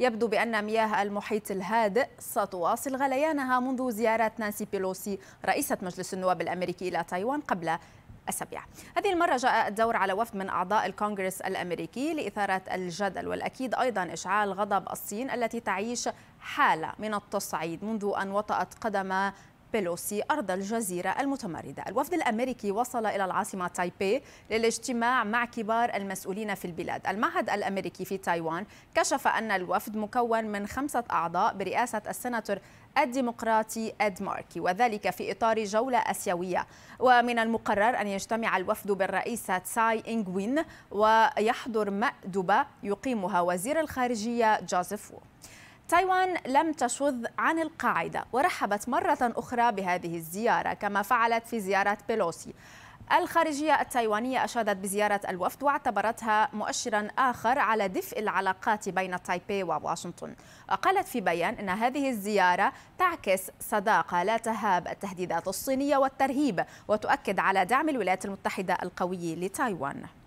يبدو بأن مياه المحيط الهادئ ستواصل غليانها منذ زيارة نانسي بيلوسي رئيسة مجلس النواب الأمريكي إلى تايوان قبل أسابيع هذه المرة جاء الدور على وفد من أعضاء الكونغرس الأمريكي لإثارة الجدل والأكيد أيضا إشعال غضب الصين التي تعيش حالة من التصعيد منذ أن وطأت قدم بيلوسي أرض الجزيرة المتمردة الوفد الأمريكي وصل إلى العاصمة تايبي للاجتماع مع كبار المسؤولين في البلاد المعهد الأمريكي في تايوان كشف أن الوفد مكون من خمسة أعضاء برئاسة السناتور الديمقراطي أد ماركي وذلك في إطار جولة أسيوية ومن المقرر أن يجتمع الوفد بالرئيسة تساي إنغوين ويحضر مأدبة يقيمها وزير الخارجية جوزيف وو تايوان لم تشذ عن القاعدة ورحبت مرة أخرى بهذه الزيارة كما فعلت في زيارة بيلوسي الخارجية التايوانية أشادت بزيارة الوفد واعتبرتها مؤشرا آخر على دفء العلاقات بين تايبي وواشنطن وقالت في بيان أن هذه الزيارة تعكس صداقة لا تهاب التهديدات الصينية والترهيب وتؤكد على دعم الولايات المتحدة القوي لتايوان